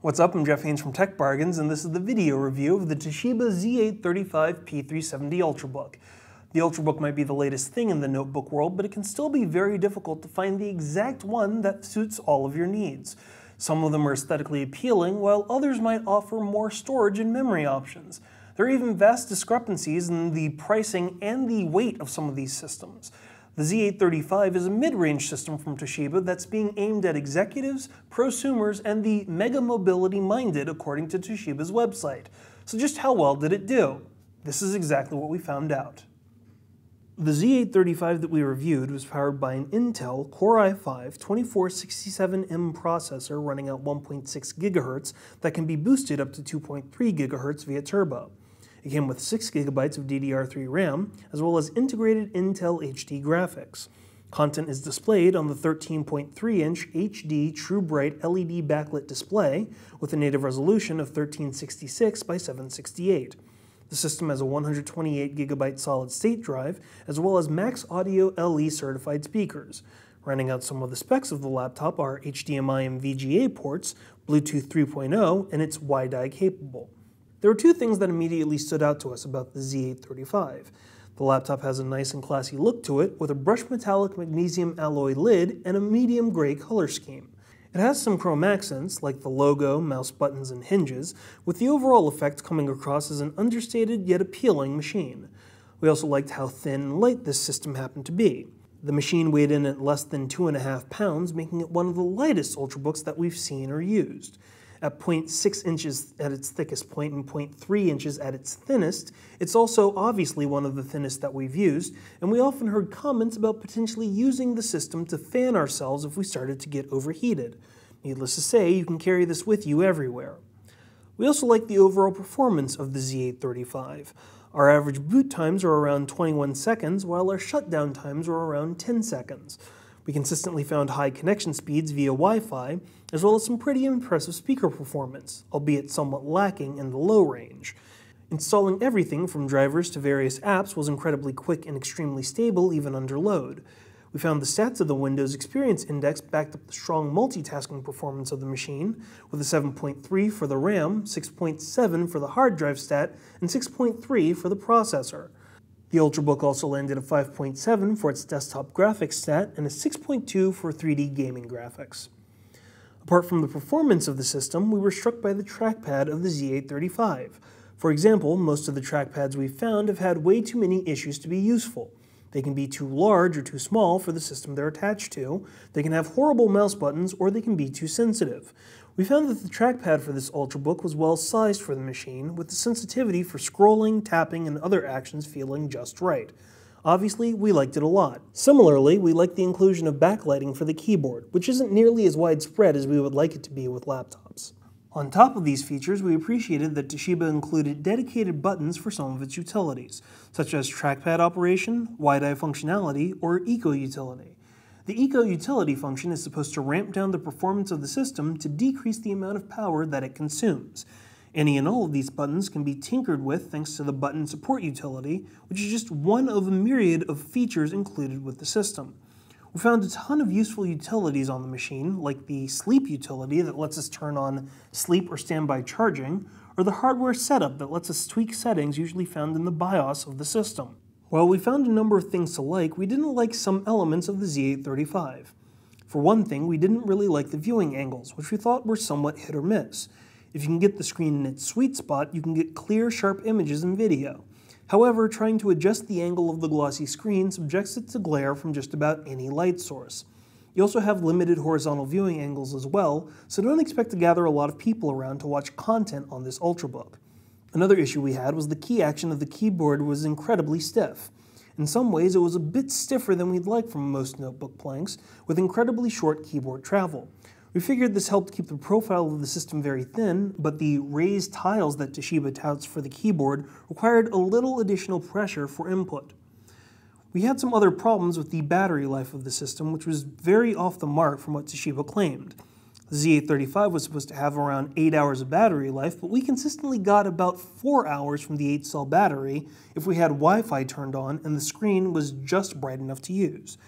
What's up, I'm Jeff Haynes from Tech Bargains, and this is the video review of the Toshiba Z835 P370 Ultrabook. The Ultrabook might be the latest thing in the notebook world, but it can still be very difficult to find the exact one that suits all of your needs. Some of them are aesthetically appealing, while others might offer more storage and memory options. There are even vast discrepancies in the pricing and the weight of some of these systems. The Z835 is a mid-range system from Toshiba that's being aimed at executives, prosumers, and the mega mobility minded according to Toshiba's website. So just how well did it do? This is exactly what we found out. The Z835 that we reviewed was powered by an Intel Core i5 2467M processor running at 1.6 GHz that can be boosted up to 2.3 GHz via turbo. It came with 6 gigabytes of DDR3 RAM, as well as integrated Intel HD graphics. Content is displayed on the 13.3-inch HD TrueBright LED backlit display with a native resolution of 1366 by 768. The system has a 128GB solid-state drive, as well as Max Audio LE certified speakers. Running out some of the specs of the laptop are HDMI and VGA ports, Bluetooth 3.0, and it's WiDi capable. There were two things that immediately stood out to us about the Z835. The laptop has a nice and classy look to it, with a brushed metallic magnesium alloy lid and a medium gray color scheme. It has some chrome accents, like the logo, mouse buttons, and hinges, with the overall effect coming across as an understated yet appealing machine. We also liked how thin and light this system happened to be. The machine weighed in at less than two and a half pounds, making it one of the lightest Ultrabooks that we've seen or used at 0.6 inches at its thickest point and 0.3 inches at its thinnest. It's also obviously one of the thinnest that we've used, and we often heard comments about potentially using the system to fan ourselves if we started to get overheated. Needless to say, you can carry this with you everywhere. We also like the overall performance of the Z835. Our average boot times are around 21 seconds, while our shutdown times are around 10 seconds. We consistently found high connection speeds via Wi-Fi, as well as some pretty impressive speaker performance, albeit somewhat lacking in the low range. Installing everything from drivers to various apps was incredibly quick and extremely stable even under load. We found the stats of the Windows Experience Index backed up the strong multitasking performance of the machine, with a 7.3 for the RAM, 6.7 for the hard drive stat, and 6.3 for the processor. The Ultrabook also landed a 5.7 for its desktop graphics stat and a 6.2 for 3D gaming graphics. Apart from the performance of the system, we were struck by the trackpad of the Z835. For example, most of the trackpads we've found have had way too many issues to be useful. They can be too large or too small for the system they're attached to, they can have horrible mouse buttons, or they can be too sensitive. We found that the trackpad for this Ultrabook was well sized for the machine, with the sensitivity for scrolling, tapping, and other actions feeling just right. Obviously, we liked it a lot. Similarly, we liked the inclusion of backlighting for the keyboard, which isn't nearly as widespread as we would like it to be with laptops. On top of these features, we appreciated that Toshiba included dedicated buttons for some of its utilities, such as trackpad operation, wide-eye functionality, or eco utility. The eco-utility function is supposed to ramp down the performance of the system to decrease the amount of power that it consumes. Any and all of these buttons can be tinkered with thanks to the button support utility, which is just one of a myriad of features included with the system. We found a ton of useful utilities on the machine, like the sleep utility that lets us turn on sleep or standby charging, or the hardware setup that lets us tweak settings usually found in the BIOS of the system. While we found a number of things to like, we didn't like some elements of the Z835. For one thing, we didn't really like the viewing angles, which we thought were somewhat hit or miss. If you can get the screen in its sweet spot, you can get clear, sharp images and video. However, trying to adjust the angle of the glossy screen subjects it to glare from just about any light source. You also have limited horizontal viewing angles as well, so don't expect to gather a lot of people around to watch content on this Ultrabook. Another issue we had was the key action of the keyboard was incredibly stiff. In some ways, it was a bit stiffer than we'd like from most notebook planks, with incredibly short keyboard travel. We figured this helped keep the profile of the system very thin, but the raised tiles that Toshiba touts for the keyboard required a little additional pressure for input. We had some other problems with the battery life of the system, which was very off the mark from what Toshiba claimed. The Z835 was supposed to have around 8 hours of battery life, but we consistently got about 4 hours from the 8 cell battery if we had Wi Fi turned on and the screen was just bright enough to use.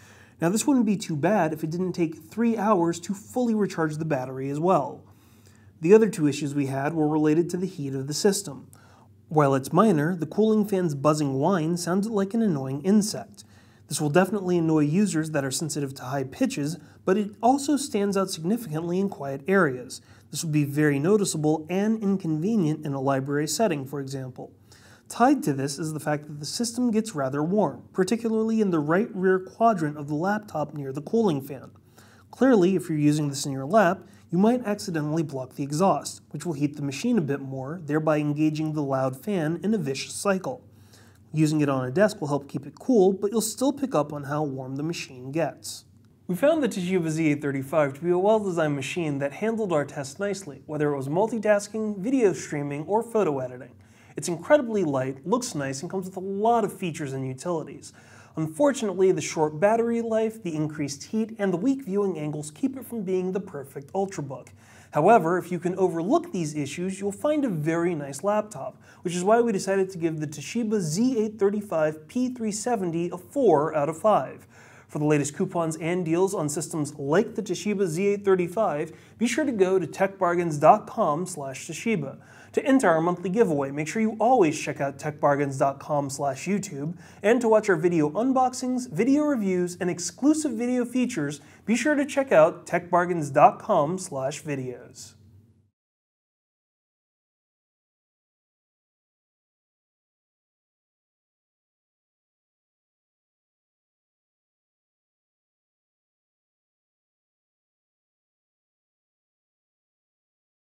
Now, this wouldn't be too bad if it didn't take 3 hours to fully recharge the battery as well. The other two issues we had were related to the heat of the system. While it's minor, the cooling fan's buzzing whine sounded like an annoying insect. This will definitely annoy users that are sensitive to high pitches, but it also stands out significantly in quiet areas. This will be very noticeable and inconvenient in a library setting, for example. Tied to this is the fact that the system gets rather warm, particularly in the right rear quadrant of the laptop near the cooling fan. Clearly, if you're using this in your lap, you might accidentally block the exhaust, which will heat the machine a bit more, thereby engaging the loud fan in a vicious cycle. Using it on a desk will help keep it cool, but you'll still pick up on how warm the machine gets. We found the Toshiba Z835 to be a well-designed machine that handled our tests nicely, whether it was multitasking, video streaming, or photo editing. It's incredibly light, looks nice, and comes with a lot of features and utilities. Unfortunately, the short battery life, the increased heat, and the weak viewing angles keep it from being the perfect Ultrabook. However, if you can overlook these issues, you'll find a very nice laptop, which is why we decided to give the Toshiba Z835 P370 a 4 out of 5. For the latest coupons and deals on systems like the Toshiba Z835, be sure to go to techbargains.com slash Toshiba to enter our monthly giveaway, make sure you always check out techbargains.com slash YouTube, and to watch our video unboxings, video reviews, and exclusive video features, be sure to check out techbargains.com slash videos.